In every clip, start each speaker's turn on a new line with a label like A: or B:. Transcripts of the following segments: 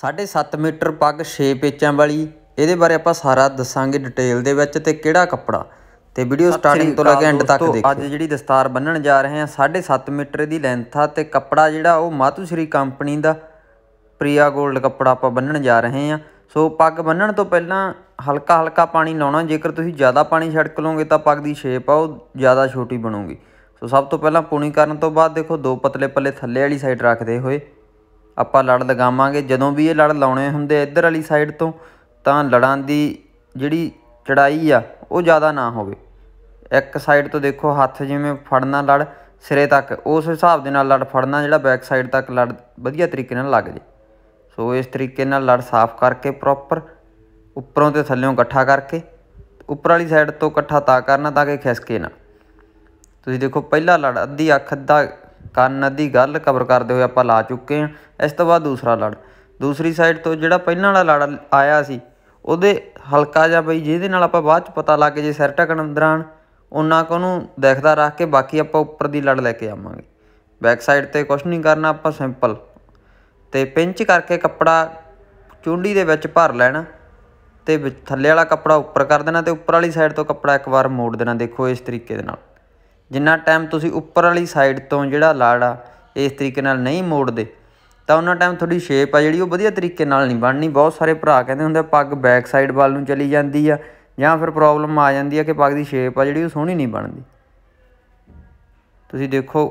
A: 7.5 metre ਪੱਗ 6 ਪੇਚਾਂ ਵਾਲੀ ਇਹਦੇ ਬਾਰੇ ਆਪਾਂ ਸਾਰਾ ਦੱਸਾਂਗੇ ਡਿਟੇਲ ਦੇ ਵਿੱਚ ਤੇ ਕਿਹੜਾ ਕੱਪੜਾ ਤੇ ਵੀਡੀਓ ਸਟਾਰਟਿੰਗ ਤੋਂ ਲੈ ਕੇ ਐਂਡ ਤੱਕ ਦੇਖੋ ਅੱਜ ਜਿਹੜੀ ਦਸਤਾਰ ਬੰਨਣ ਜਾ ਰਹੇ ਹਾਂ 7.5 ਮੀਟਰ ਦੀ ਲੈਂਥ ਆ ਤੇ ਕੱਪੜਾ ਜਿਹੜਾ ਉਹ ਮਾਤੂ ਸ਼੍ਰੀ ਕੰਪਨੀ ਦਾ ਪ੍ਰੀਆ 골ਡ ਕੱਪੜਾ ਆਪਾਂ ਬੰਨਣ ਜਾ ਰਹੇ ਹਾਂ ਸੋ ਪੱਗ ਬੰਨਣ ਤੋਂ ਪਹਿਲਾਂ ਹਲਕਾ ਹਲਕਾ ਪਾਣੀ ਲਾਉਣਾ ਜੇਕਰ ਤੁਸੀਂ ਜ਼ਿਆਦਾ ਪਾਣੀ ਛੜਕ ਲਓਗੇ ਤਾਂ ਪੱਗ ਦੀ ਸ਼ੇਪ ਆ ਉਹ ਜ਼ਿਆਦਾ ਛੋਟੀ ਬਣੂਗੀ ਸੋ ਸਭ ਤੋਂ ਪਹਿਲਾਂ ਪੂਣੀ ਕਰਨ ਤੋਂ ਬਾਅਦ ਦੇਖੋ ਦੋ ਪਤਲੇ ਪੱਲੇ ਥੱਲੇ ਵਾਲੀ ਸਾਈਡ ਰੱਖਦੇ ਹੋਏ ਆਪਾਂ ਲੜ ਲਗਾਵਾਂਗੇ ਜਦੋਂ ਵੀ ਇਹ ਲੜ ਲਾਉਣੇ ਹੁੰਦੇ ਇੱਧਰ ਵਾਲੀ ਸਾਈਡ ਤੋਂ ਤਾਂ ਲੜਾਂ ਦੀ ਜਿਹੜੀ ਚੜਾਈ ਆ ਉਹ ਜ਼ਿਆਦਾ ਨਾ ਹੋਵੇ ਇੱਕ ਸਾਈਡ ਤੋਂ ਦੇਖੋ ਹੱਥ ਜਿਵੇਂ ਫੜਨਾ ਲੜ ਸਿਰੇ ਤੱਕ ਉਸ ਹਿਸਾਬ ਦੇ ਨਾਲ ਲੜ ਫੜਨਾ ਜਿਹੜਾ ਬੈਕ ਸਾਈਡ ਤੱਕ ਲੜ ਵਧੀਆ ਤਰੀਕੇ ਨਾਲ ਲੱਗ ਜੇ ਸੋ ਇਸ ਤਰੀਕੇ ਨਾਲ ਲੜ ਸਾਫ਼ ਕਰਕੇ ਪ੍ਰੋਪਰ ਉੱਪਰੋਂ ਤੇ ਥੱਲੇੋਂ ਇਕੱਠਾ ਕਰਕੇ ਉੱਪਰ ਵਾਲੀ ਸਾਈਡ ਤੋਂ ਇਕੱਠਾ ਤਾਂ ਕਰਨਾ ਤਾਂ ਕਿ ਖਿਸਕੇ ਨਾ ਤੁਸੀਂ ਦੇਖੋ ਪਹਿਲਾ ਲੜ ਅੱਧੀ ਅੱਖ ਦਾ ਕੰਨ ਦੀ ਗੱਲ ਕਵਰ ਕਰਦੇ ਹੋਏ ਆਪਾਂ ਲਾ ਚੁੱਕੇ ਹਾਂ ਇਸ ਤੋਂ ਬਾਅਦ ਦੂਸਰਾ ਲੜ ਦੂਸਰੀ ਸਾਈਡ ਤੋਂ ਜਿਹੜਾ ਪਹਿਲਾਂ ਵਾਲਾ ਲੜ ਆਇਆ ਸੀ ਉਹਦੇ ਹਲਕਾ ਜਿਹਾ ਬਈ ਜਿਹਦੇ ਨਾਲ ਆਪਾਂ ਬਾਅਦ ਚ ਪਤਾ ਲੱਗ ਜੇ ਸਿਰ ਟਕਣ ਦੌਰਾਨ ਉਹਨਾਂ ਕੋ ਨੂੰ ਦੇਖਦਾ ਰੱਖ ਕੇ ਬਾਕੀ ਆਪਾਂ ਉੱਪਰ ਦੀ ਲੜ ਲੈ ਕੇ ਆਵਾਂਗੇ ਬੈਕ ਸਾਈਡ ਤੇ ਕੁਝ ਨਹੀਂ ਕਰਨਾ ਆਪਾਂ ਸਿੰਪਲ ਤੇ ਪਿੰਚ ਕਰਕੇ ਕੱਪੜਾ ਚੁੰਡੀ ਦੇ ਵਿੱਚ ਭਰ ਲੈਣਾ ਤੇ ਥੱਲੇ ਵਾਲਾ ਕੱਪੜਾ ਉੱਪਰ ਕਰ ਦੇਣਾ ਤੇ ਉੱਪਰ ਵਾਲੀ ਸਾਈਡ ਤੋਂ ਕੱਪੜਾ ਇੱਕ ਵਾਰ ਮੋੜ ਦੇਣਾ ਦੇਖੋ ਇਸ ਤਰੀਕੇ ਦੇ ਨਾਲ ਜਿੰਨਾ ਟਾਈਮ ਤੁਸੀਂ ਉੱਪਰ ਵਾਲੀ ਸਾਈਡ ਤੋਂ ਜਿਹੜਾ ਲਾੜ ਆ ਇਸ ਤਰੀਕੇ ਨਾਲ ਨਹੀਂ ਮੋੜਦੇ ਤਾਂ ਉਹਨਾਂ ਟਾਈਮ ਤੁਹਾਡੀ ਸ਼ੇਪ ਆ ਜਿਹੜੀ ਉਹ ਵਧੀਆ ਤਰੀਕੇ ਨਾਲ ਨਹੀਂ ਬਣਨੀ ਬਹੁਤ ਸਾਰੇ ਭਰਾ ਕਹਿੰਦੇ ਹੁੰਦੇ ਪੱਗ ਬੈਕ ਸਾਈਡ ਵੱਲ ਨੂੰ ਚਲੀ ਜਾਂਦੀ ਆ ਜਾਂ ਫਿਰ ਪ੍ਰੋਬਲਮ ਆ ਜਾਂਦੀ ਆ ਕਿ ਪੱਗ ਦੀ ਸ਼ੇਪ ਆ ਜਿਹੜੀ ਉਹ ਸੋਹਣੀ ਨਹੀਂ ਬਣਦੀ ਤੁਸੀਂ ਦੇਖੋ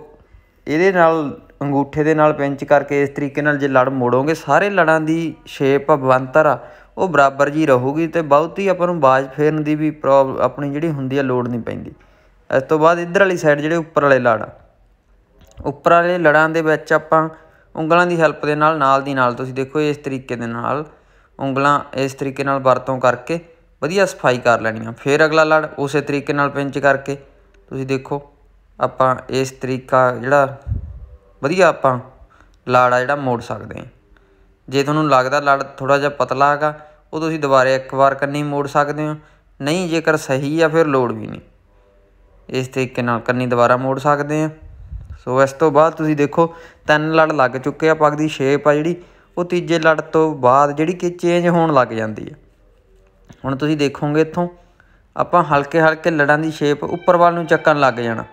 A: ਇਹਦੇ ਨਾਲ ਅੰਗੂਠੇ ਦੇ ਨਾਲ ਪਿੰਚ ਕਰਕੇ ਇਸ ਤਰੀਕੇ ਨਾਲ ਜੇ ਲੜ ਮੋੜੋਗੇ ਸਾਰੇ ਲੜਾਂ ਦੀ ਸ਼ੇਪ ਬਵੰਤਰ ਆ ਉਹ ਬਰਾਬਰ ਜੀ ਰਹੂਗੀ ਤੇ ਬਹੁਤੀ ਆਪਾਂ ਨੂੰ ਬਾਜ ਫੇਰਨ ਦੀ ਵੀ ਪ੍ਰੋਬਲਮ ਆਪਣੀ ਜਿਹੜੀ ਹੁੰਦੀ ਆ ਲੋੜ ਨਹੀਂ ਪੈਂਦੀ ਇਸ ਤੋਂ ਬਾਅਦ ਇਧਰ ਵਾਲੀ ਸਾਈਡ ਜਿਹੜੇ ਉੱਪਰ ਵਾਲੇ ਲੜ ਉੱਪਰ ਵਾਲੇ ਲੜਾਂ ਦੇ ਵਿੱਚ ਆਪਾਂ ਉਂਗਲਾਂ ਦੀ ਹੈਲਪ ਦੇ ਨਾਲ ਨਾਲ ਦੀ ਨਾਲ ਤੁਸੀਂ ਦੇਖੋ ਇਸ ਤਰੀਕੇ ਦੇ ਨਾਲ ਉਂਗਲਾਂ ਇਸ ਤਰੀਕੇ ਨਾਲ ਵਰਤੋਂ ਕਰਕੇ ਵਧੀਆ ਸਫਾਈ ਕਰ ਲੈਣੀ ਆ ਫਿਰ ਅਗਲਾ ਲੜ ਉਸੇ ਤਰੀਕੇ ਨਾਲ ਪਿੰਚ ਕਰਕੇ ਤੁਸੀਂ ਦੇਖੋ ਆਪਾਂ ਇਸ ਤਰੀਕਾ ਜਿਹੜਾ ਵਧੀਆ ਆਪਾਂ ਲਾੜਾ ਜਿਹੜਾ ਮੋੜ ਸਕਦੇ ਹਾਂ ਜੇ ਤੁਹਾਨੂੰ ਲੱਗਦਾ ਲੜ ਥੋੜਾ ਜਿਹਾ ਪਤਲਾ ਹੈਗਾ ਉਹ ਤੁਸੀਂ ਦੁਬਾਰੇ ਇੱਕ ਵਾਰ ਕੰਨੀ ਮੋੜ ਸਕਦੇ ਹੋ ਨਹੀਂ ਜੇਕਰ ਸਹੀ ਆ ਫਿਰ ਲੋੜ ਵੀ ਨਹੀਂ ਇਸ ਤਰੀਕੇ ਨਾਲ ਕੰਨੀ ਦੁਬਾਰਾ ਮੋੜ ਸਕਦੇ ਆ ਸੋ ਇਸ ਤੋਂ ਬਾਅਦ ਤੁਸੀਂ ਦੇਖੋ ਤਿੰਨ ਲੜ ਲੱਗ ਚੁੱਕੇ ਆ ਪੱਗ ਦੀ ਸ਼ੇਪ ਆ ਜਿਹੜੀ ਉਹ ਤੀਜੇ ਲੜ ਤੋਂ ਬਾਅਦ ਜਿਹੜੀ ਕਿ ਚੇਂਜ ਹੋਣ ਲੱਗ ਜਾਂਦੀ ਹੈ ਹੁਣ ਤੁਸੀਂ ਦੇਖੋਗੇ ਇੱਥੋਂ ਆਪਾਂ ਹਲਕੇ ਹਲਕੇ ਲੜਾਂ ਦੀ ਸ਼ੇਪ ਉੱਪਰ ਵੱਲ ਨੂੰ ਚੱਕਣ ਲੱਗ ਜਾਣਾ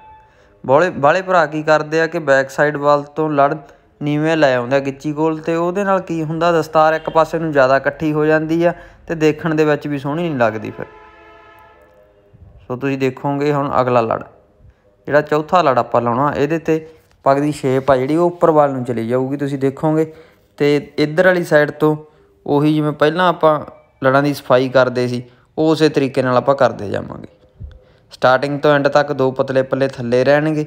A: ਬੋਲੇ ਬਾਲੇ ਭਰਾ ਕੀ ਕਰਦੇ ਆ ਕਿ ਬੈਕ ਸਾਈਡ ਵੱਲ ਤੋਂ ਲੜ ਨੀਵੇਂ ਲੈ ਆਉਂਦਾ ਗਿੱਚੀ ਕੋਲ ਤੇ ਉਹਦੇ ਨਾਲ ਕੀ ਹੁੰਦਾ ਦਸਤਾਰ ਇੱਕ ਪਾਸੇ ਨੂੰ ਜ਼ਿਆਦਾ ਇਕੱਠੀ ਹੋ ਜਾਂਦੀ ਆ ਤੇ ਦੇਖਣ ਦੇ ਵਿੱਚ ਵੀ ਸੋਹਣੀ ਨਹੀਂ ਲੱਗਦੀ ਫਿਰ ਸੋ ਤੁਸੀਂ ਦੇਖੋਗੇ ਹੁਣ ਅਗਲਾ ਲੜ ਜਿਹੜਾ ਚੌਥਾ ਲੜ ਆਪਾਂ ਲਾਉਣਾ ਇਹਦੇ ਤੇ ਪੱਗ ਦੀ ਸ਼ੇਪ ਆ ਜਿਹੜੀ ਉਹ ਉੱਪਰ ਵੱਲ ਨੂੰ ਚਲੀ ਜਾਊਗੀ ਤੁਸੀਂ ਦੇਖੋਗੇ ਤੇ ਇੱਧਰ ਵਾਲੀ ਸਾਈਡ ਤੋਂ ਉਹੀ ਜਿਵੇਂ ਪਹਿਲਾਂ ਆਪਾਂ ਲੜਾਂ ਦੀ ਸਫਾਈ ਕਰਦੇ ਸੀ ਉਸੇ ਤਰੀਕੇ ਨਾਲ ਆਪਾਂ ਕਰਦੇ ਜਾਵਾਂਗੇ ਸਟਾਰਟਿੰਗ ਤੋਂ ਐਂਡ ਤੱਕ ਦੋ ਪਤਲੇ ਪੱਲੇ ਥੱਲੇ ਰਹਿਣਗੇ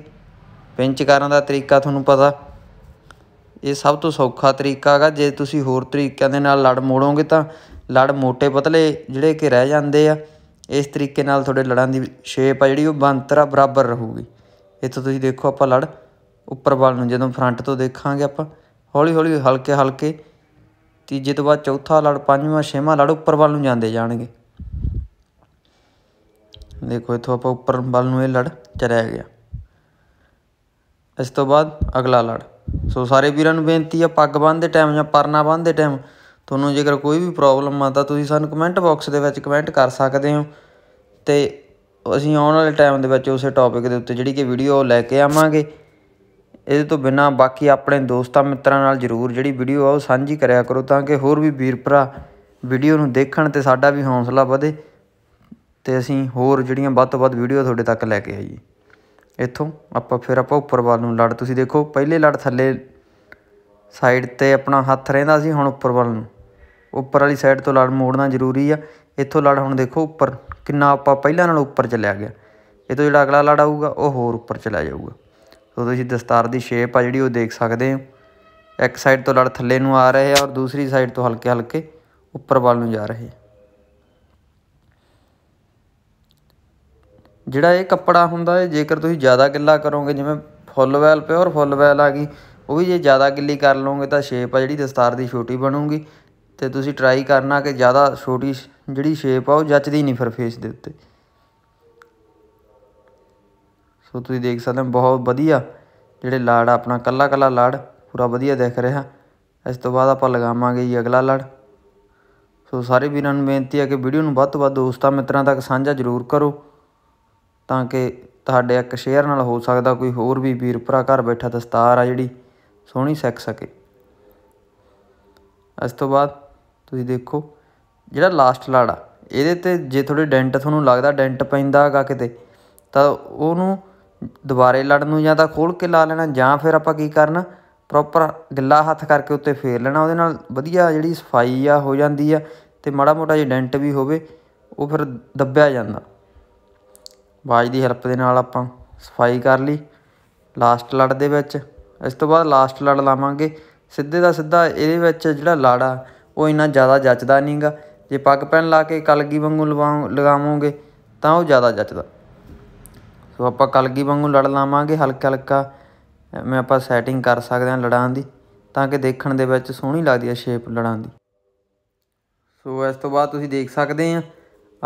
A: ਪਿੰਚ ਕਰਨ ਦਾ ਤਰੀਕਾ ਤੁਹਾਨੂੰ ਪਤਾ ਇਹ ਸਭ ਤੋਂ ਸੌਖਾ ਤਰੀਕਾ ਹੈਗਾ ਜੇ ਤੁਸੀਂ ਹੋਰ ਤਰੀਕਿਆਂ ਦੇ ਨਾਲ ਲੜ ਮੋੜੋਗੇ ਤਾਂ ਲੜ ਮੋٹے ਪਤਲੇ ਜਿਹੜੇ ਕਿ ਰਹਿ ਜਾਂਦੇ ਆ ਇਸ ਤਰੀਕੇ ਨਾਲ ਤੁਹਾਡੇ ਲੜਾਂ ਦੀ ਸ਼ੇਪ ਆ ਜਿਹੜੀ ਉਹ ਬੰਤਰਾ ਬਰਾਬਰ ਰਹੂਗੀ ਇੱਥੇ ਤੁਸੀਂ ਦੇਖੋ ਆਪਾਂ ਲੜ ਉੱਪਰ ਵੱਲ ਨੂੰ ਜਦੋਂ ਫਰੰਟ ਤੋਂ ਦੇਖਾਂਗੇ ਆਪਾਂ ਹੌਲੀ ਹੌਲੀ ਹਲਕੇ ਹਲਕੇ ਤੀਜੇ ਤੋਂ ਬਾਅਦ ਚੌਥਾ ਲੜ ਪੰਜਵਾਂ ਛੇਵਾਂ ਲੜ ਉੱਪਰ ਵੱਲ ਨੂੰ ਜਾਂਦੇ ਜਾਣਗੇ ਦੇਖੋ ਇੱਥੋਂ ਆਪਾਂ ਉੱਪਰ ਵੱਲ ਨੂੰ ਇਹ ਲੜ ਚਰਿਆ ਗਿਆ ਇਸ ਤੋਂ ਬਾਅਦ ਅਗਲਾ ਲੜ ਸੋ ਸਾਰੇ ਵੀਰਾਂ ਨੂੰ ਬੇਨਤੀ ਆ ਪੱਗ ਬੰਨ੍ਹਦੇ ਟਾਈਮ ਜਾਂ ਪਰਨਾ ਬੰਨ੍ਹਦੇ ਟਾਈਮ ਤੁਹਾਨੂੰ ਜੇਕਰ ਕੋਈ ਵੀ ਪ੍ਰੋਬਲਮ ਆ ਤਾਂ ਤੁਸੀਂ ਸਾਨੂੰ ਕਮੈਂਟ ਬਾਕਸ ਦੇ ਵਿੱਚ ਕਮੈਂਟ ਕਰ ਸਕਦੇ ਹੋ ਤੇ ਅਸੀਂ ਆਉਣ ਵਾਲੇ ਟਾਈਮ ਦੇ ਵਿੱਚ ਉਸੇ ਟੌਪਿਕ ਦੇ ਉੱਤੇ ਜਿਹੜੀ ਕਿ ਵੀਡੀਓ ਲੈ ਕੇ ਆਵਾਂਗੇ ਇਹਦੇ ਤੋਂ ਬਿਨਾ ਬਾਕੀ ਆਪਣੇ ਦੋਸਤਾਂ ਮਿੱਤਰਾਂ ਨਾਲ ਜ਼ਰੂਰ ਜਿਹੜੀ ਵੀਡੀਓ ਆ ਉਹ ਸਾਂਝੀ ਕਰਿਆ ਕਰੋ ਤਾਂ ਕਿ ਹੋਰ ਵੀ ਵੀਰ ਭਰਾ ਵੀਡੀਓ ਨੂੰ ਦੇਖਣ ਤੇ ਸਾਡਾ ਵੀ ਹੌਸਲਾ ਵਧੇ ਤੇ ਅਸੀਂ ਹੋਰ ਜਿਹੜੀਆਂ ਵੱਧ ਤੋਂ ਵੱਧ ਵੀਡੀਓ ਤੁਹਾਡੇ ਤੱਕ ਲੈ ਕੇ ਆਈਏ ਇੱਥੋਂ ਆਪਾਂ ਫਿਰ ਆਪਾਂ ਉੱਪਰ ਵੱਲ ਨੂੰ ਲੜ ਤੁਸੀਂ ਦੇਖੋ ਪਹਿਲੇ ਲੜ ਥੱਲੇ ਸਾਈਡ ਤੇ ਆਪਣਾ ਹੱਥ ਰਹਿੰਦਾ ਸੀ ਹੁਣ ਉੱਪਰ ਵੱਲ ਨੂੰ ਉੱਪਰ ਵਾਲੀ ਸਾਈਡ ਤੋਂ ਲੜ ਮੋੜਨਾ ਜ਼ਰੂਰੀ ਆ ਇੱਥੋਂ ਲੜ ਹੁਣ ਦੇਖੋ ਉੱਪਰ ਕਿੰਨਾ ਆਪਾਂ ਪਹਿਲਾਂ ਨਾਲੋਂ ਉੱਪਰ ਚੱਲਿਆ ਗਿਆ ਇਹ ਤੋਂ ਜਿਹੜਾ ਅਗਲਾ ਲੜ ਆਊਗਾ ਉਹ ਹੋਰ ਉੱਪਰ ਚਲਾ ਜਾਊਗਾ ਸੋ ਤੁਸੀਂ ਦਸਤਾਰ ਦੀ ਸ਼ੇਪ ਆ ਜਿਹੜੀ ਉਹ ਦੇਖ ਸਕਦੇ ਹੋ ਇੱਕ ਸਾਈਡ ਤੋਂ ਲੜ ਥੱਲੇ ਨੂੰ ਆ ਰਹੇ ਆ ਔਰ ਦੂਸਰੀ ਸਾਈਡ ਤੋਂ ਹਲਕੇ ਹਲਕੇ ਉੱਪਰ ਵੱਲ ਨੂੰ ਜਾ ਰਹੇ ਜਿਹੜਾ ਇਹ ਕੱਪੜਾ ਹੁੰਦਾ ਹੈ ਜੇਕਰ ਤੁਸੀਂ ਜ਼ਿਆਦਾ ਗਿੱਲਾ ਕਰੋਗੇ ਜਿਵੇਂ ਫੁੱਲ ਵੈਲ ਪਿਓਰ ਫੁੱਲ ਵੈਲ ਆ ਗਈ ਉਹ ਵੀ ਜੇ ਜ਼ਿਆਦਾ ਗਿੱਲੀ ਕਰ ਲਓਗੇ ਤਾਂ ਸ਼ੇਪ ਆ ਜਿਹੜੀ ਦਸਤਾਰ ਦੀ ਛੋਟੀ ਬਣੂਗੀ ਤੇ ਤੁਸੀਂ ਟਰਾਈ ਕਰਨਾ ਕਿ ਜ਼ਿਆਦਾ ਛੋਟੀ ਜਿਹੜੀ ਸ਼ੇਪ ਆ ਉਹ ਜੱਚਦੀ ਨਹੀਂ ਫਿਰ ਫੇਸ ਦੇ ਉੱਤੇ ਸੋ ਤੁਸੀਂ ਦੇਖ ਸਕਦੇ ਹੋ ਬਹੁਤ ਵਧੀਆ ਜਿਹੜੇ ਲਾੜ ਆਪਣਾ ਕੱਲਾ ਕੱਲਾ ਲਾੜ ਪੂਰਾ ਵਧੀਆ ਦਿਖ ਰਿਹਾ ਇਸ ਤੋਂ ਬਾਅਦ ਆਪਾਂ ਲਗਾਵਾਂਗੇ ਜੀ ਅਗਲਾ ਲੜ ਸੋ ਸਾਰੇ ਵੀਰਾਂ ਨੂੰ ਬੇਨਤੀ ਹੈ ਕਿ ਵੀਡੀਓ ਨੂੰ ਵੱਧ ਤੋਂ ਵੱਧ ਦੋਸਤਾਂ ਮਿੱਤਰਾਂ ਤੱਕ ਸਾਂਝਾ ਜ਼ਰੂਰ ਕਰੋ ਤਾਂ ਕਿ ਤੁਹਾਡੇ ਇੱਕ ਸ਼ੇਅਰ ਨਾਲ ਹੋ ਸਕਦਾ ਕੋਈ ਹੋਰ ਵੀ ਵੀਰ ਭਰਾ ਘਰ ਬੈਠਾ ਦਸਤਾਰ ਆ ਜਿਹੜੀ ਸੋਹਣੀ ਸਿੱਖ ਸਕੇ ਇਸ ਤੋਂ ਬਾਅਦ ਤੁਸੀਂ ਦੇਖੋ ਜਿਹੜਾ ਲਾਸਟ ਲੜ ਆ ਇਹਦੇ ਤੇ ਜੇ ਤੁਹਾਡੇ ਡੈਂਟ ਤੁਹਾਨੂੰ ਲੱਗਦਾ ਡੈਂਟ ਪੈਂਦਾ ਹੈਗਾ ਕਿਤੇ ਤਾਂ ਉਹਨੂੰ ਦੁਬਾਰੇ ਲੜਨ ਨੂੰ ਜਾਂ ਤਾਂ ਖੋਲ ਕੇ ਲਾ ਲੈਣਾ ਜਾਂ ਫਿਰ ਆਪਾਂ ਕੀ ਕਰਨਾ ਪ੍ਰੋਪਰ ਗਿੱਲਾ ਹੱਥ ਕਰਕੇ ਉੱਤੇ ਫੇਰ ਲੈਣਾ ਉਹਦੇ ਨਾਲ ਵਧੀਆ ਜਿਹੜੀ ਸਫਾਈ ਆ ਹੋ ਜਾਂਦੀ ਆ ਤੇ ਮਾੜਾ ਮੋਟਾ ਜਿਹਾ ਡੈਂਟ ਵੀ ਹੋਵੇ ਉਹ ਫਿਰ ਦੱਬਿਆ ਜਾਂਦਾ ਬਾਜ ਦੀ ਹੈਲਪ ਦੇ ਨਾਲ ਆਪਾਂ ਸਫਾਈ ਕਰ ਲਈ ਲਾਸਟ ਲੜ ਦੇ ਵਿੱਚ ਇਸ ਤੋਂ ਬਾਅਦ ਲਾਸਟ ਲੜ ਲਾਵਾਂਗੇ ਸਿੱਧੇ ਦਾ ਸਿੱਧਾ ਇਹਦੇ ਵਿੱਚ ਜਿਹੜਾ ਲਾੜਾ ਉਹ ਇੰਨਾ ਜ਼ਿਆਦਾ ਜੱਚਦਾ ਨਹੀਂਗਾ ਜੇ ਪੱਗ ਪੈਣ ਲਾ ਕੇ ਕਲਗੀ ਵਾਂਗੂ ਲਗਾਵੋਗੇ ਤਾਂ ਉਹ ਜ਼ਿਆਦਾ ਜੱਚਦਾ ਸੋ ਆਪਾਂ ਕਲਗੀ ਵਾਂਗੂ ਲੜ ਲਾਵਾਂਗੇ ਹਲਕਾ ਹਲਕਾ ਮੈਂ ਆਪਾਂ ਸੈਟਿੰਗ ਕਰ ਸਕਦੇ ਹਾਂ ਲੜਾਂ ਦੀ ਤਾਂ ਕਿ ਦੇਖਣ ਦੇ ਵਿੱਚ ਸੋਹਣੀ ਲੱਗਦੀ ਹੈ ਸ਼ੇਪ ਲੜਾਂ ਦੀ ਸੋ ਇਸ ਤੋਂ ਬਾਅਦ ਤੁਸੀਂ ਦੇਖ ਸਕਦੇ ਆ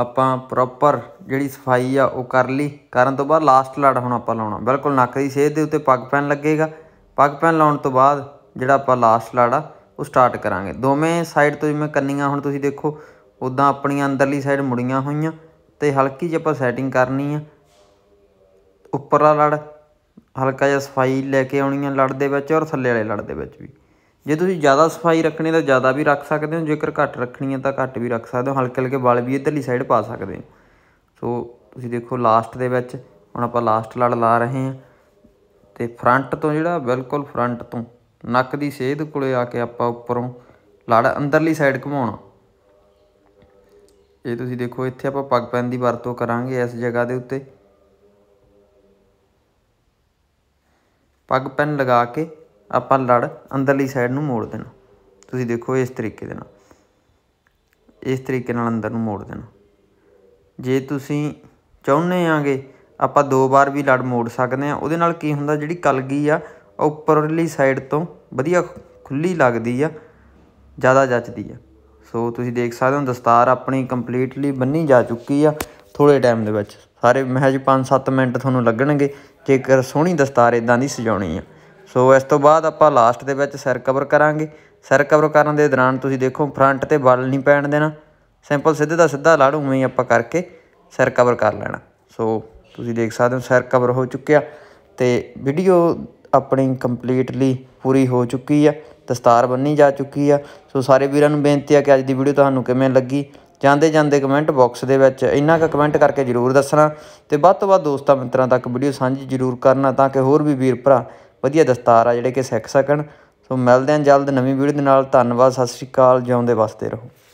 A: ਆਪਾਂ ਪ੍ਰੋਪਰ ਜਿਹੜੀ ਸਫਾਈ ਆ ਉਹ ਕਰ ਲਈ ਕਰਨ ਤੋਂ ਬਾਅਦ ਲਾਸਟ ਲੜ ਹੁਣ ਆਪਾਂ ਲਾਉਣਾ ਬਿਲਕੁਲ ਨੱਕ ਦੀ ਸੇਧ ਦੇ ਉੱਤੇ ਪੱਗ ਪੈਣ ਲੱਗੇਗਾ ਪੱਗ ਪੈਣ ਲਾਉਣ ਤੋਂ ਬਾਅਦ ਜਿਹੜਾ ਆਪਾਂ ਲਾਸਟ ਲੜ ਆ ਉਹ ਸਟਾਰਟ ਕਰਾਂਗੇ ਦੋਵੇਂ ਸਾਈਡ ਤੋਂ ਜਿਵੇਂ ਕੰਨੀਆਂ ਹੁਣ ਤੁਸੀਂ ਦੇਖੋ ਉਦਾਂ ਆਪਣੀਆਂ ਅੰਦਰਲੀ ਸਾਈਡ ਮੁੜੀਆਂ ਹੋਈਆਂ ਤੇ ਹਲਕੀ ਜਿਹੀ ਆਪਾਂ ਸੈਟਿੰਗ ਕਰਨੀ ਆ ਉੱਪਰਲਾ ਲੜ ਹਲਕਾ ਜਿਹਾ ਸਫਾਈ ਲੈ ਕੇ ਆਉਣੀ ਆ ਲੜ ਦੇ ਵਿੱਚ ਔਰ ਥੱਲੇ ਵਾਲੇ ਲੜ ਦੇ ਵਿੱਚ ਵੀ ਜੇ ਤੁਸੀਂ ਜ਼ਿਆਦਾ ਸਫਾਈ ਰੱਖਣੀ ਤਾਂ ਜ਼ਿਆਦਾ ਵੀ ਰੱਖ ਸਕਦੇ ਹੋ ਜੇਕਰ ਘੱਟ ਰੱਖਣੀ ਹੈ ਤਾਂ ਘੱਟ ਵੀ ਰੱਖ ਸਕਦੇ ਹੋ ਹਲਕੇ ਹਲਕੇ ਵਾਲ ਵੀ ਇਧਰਲੀ ਸਾਈਡ ਪਾ ਸਕਦੇ ਹੋ ਸੋ ਤੁਸੀਂ ਦੇਖੋ ਲਾਸਟ ਦੇ ਵਿੱਚ ਹੁਣ ਆਪਾਂ ਲਾਸਟ ਲੜ ਲਾ ਰਹੇ ਹਾਂ ਤੇ ਫਰੰਟ ਤੋਂ ਜਿਹੜਾ ਬਿਲਕੁਲ ਫਰੰਟ ਤੋਂ ਨੱਕ ਦੀ ਸੇਧ ਕੋਲੇ ਆ ਕੇ ਆਪਾਂ ਉੱਪਰੋਂ ਲੜ ਅੰਦਰਲੀ ਸਾਈਡ ਘੁਮਾਉਣਾ ਇਹ ਤੁਸੀਂ ਦੇਖੋ ਇੱਥੇ ਆਪਾਂ ਪੱਗ ਪੈਨ ਦੀ ਵਰਤੋਂ ਕਰਾਂਗੇ ਇਸ ਜਗ੍ਹਾ ਦੇ ਉੱਤੇ ਪੱਗ ਪੈਨ ਲਗਾ ਕੇ ਆਪਾਂ ਲੜ ਅੰਦਰਲੀ ਸਾਈਡ ਨੂੰ ਮੋੜ ਦੇਣਾ ਤੁਸੀਂ ਦੇਖੋ ਇਸ ਤਰੀਕੇ ਦੇ ਨਾਲ ਇਸ ਤਰੀਕੇ ਨਾਲ ਅੰਦਰ ਨੂੰ ਮੋੜ ਦੇਣਾ ਜੇ ਤੁਸੀਂ ਚਾਹੁੰਦੇ ਆਂਗੇ ਆਪਾਂ ਦੋ ਵਾਰ ਵੀ ਲੜ ਮੋੜ ਸਕਦੇ ਆ ਉਹਦੇ ਨਾਲ ਕੀ ਹੁੰਦਾ ਜਿਹੜੀ ਕਲਗੀ ਆ ਉੱਪਰਲੀ ਸਾਈਡ ਤੋਂ ਵਧੀਆ ਖੁੱਲੀ ਲੱਗਦੀ ਆ ਜ਼ਿਆਦਾ ਜੱਚਦੀ ਆ ਸੋ ਤੁਸੀਂ ਦੇਖ ਸਕਦੇ ਹੋ ਦਸਤਾਰ ਆਪਣੀ ਕੰਪਲੀਟਲੀ ਬੰਨੀ ਜਾ ਚੁੱਕੀ ਆ ਥੋੜੇ ਟਾਈਮ ਦੇ ਵਿੱਚ ਸਾਰੇ ਮਹਿਜ 5-7 ਮਿੰਟ ਤੁਹਾਨੂੰ ਲੱਗਣਗੇ ਜੇਕਰ ਸੋਹਣੀ ਦਸਤਾਰ ਇਦਾਂ ਦੀ ਸਜਾਉਣੀ ਆ ਸੋ ਇਸ ਤੋਂ ਬਾਅਦ ਆਪਾਂ ਲਾਸਟ ਦੇ ਵਿੱਚ ਸਿਰ ਕਵਰ ਕਰਾਂਗੇ ਸਿਰ ਕਵਰ ਕਰਨ ਦੇ ਦੌਰਾਨ ਤੁਸੀਂ ਦੇਖੋ ਫਰੰਟ ਤੇ ਬਲ ਨਹੀਂ ਪੈਣ ਦੇਣਾ ਸਿੰਪਲ ਸਿੱਧੇ ਦਾ ਸਿੱਧਾ ਲਾੜੂ ਉਵੇਂ ਆਪਾਂ ਕਰਕੇ ਸਿਰ ਕਵਰ ਕਰ ਲੈਣਾ ਸੋ ਤੁਸੀਂ ਦੇਖ ਸਕਦੇ ਹੋ ਸਿਰ ਕਵਰ ਹੋ ਚੁੱਕਿਆ ਤੇ ਵੀਡੀਓ ਆਪਣੀ ਕੰਪਲੀਟਲੀ ਪੂਰੀ ਹੋ ਚੁੱਕੀ ਆ ਦਸਤਾਰ ਬੰਨੀ ਜਾ ਚੁੱਕੀ ਆ ਸੋ ਸਾਰੇ ਵੀਰਾਂ ਨੂੰ ਬੇਨਤੀ ਆ ਕਿ ਅੱਜ ਦੀ ਵੀਡੀਓ ਤੁਹਾਨੂੰ ਕਿਵੇਂ ਲੱਗੀ ਜਾਂਦੇ ਜਾਂਦੇ ਕਮੈਂਟ ਬਾਕਸ ਦੇ ਵਿੱਚ ਇੰਨਾ ਕੁ ਕਮੈਂਟ ਕਰਕੇ ਜ਼ਰੂਰ ਦੱਸਣਾ ਤੇ ਵੱਧ ਤੋਂ ਵੱਧ ਦੋਸਤਾਂ ਮਿੱਤਰਾਂ ਤੱਕ ਵੀਡੀਓ ਸਾਂਝੀ ਜ਼ਰੂਰ ਕਰਨਾ ਤਾਂ ਕਿ ਹੋਰ ਵੀ ਵੀਰ ਭਰਾ ਵਧੀਆ ਦਸਤਾਰ ਆ ਜਿਹੜੇ ਕਿ ਸਿੱਖ ਸਕਣ ਸੋ ਮਿਲਦੇ ਆਂ ਜਲਦ ਨਵੀਂ ਵੀਡੀਓ ਦੇ ਨਾਲ ਧੰਨਵਾਦ ਸਤਿ ਸ਼੍ਰੀ ਅਕਾਲ ਜਿਉਂਦੇ ਵਸਦੇ ਰਹੋ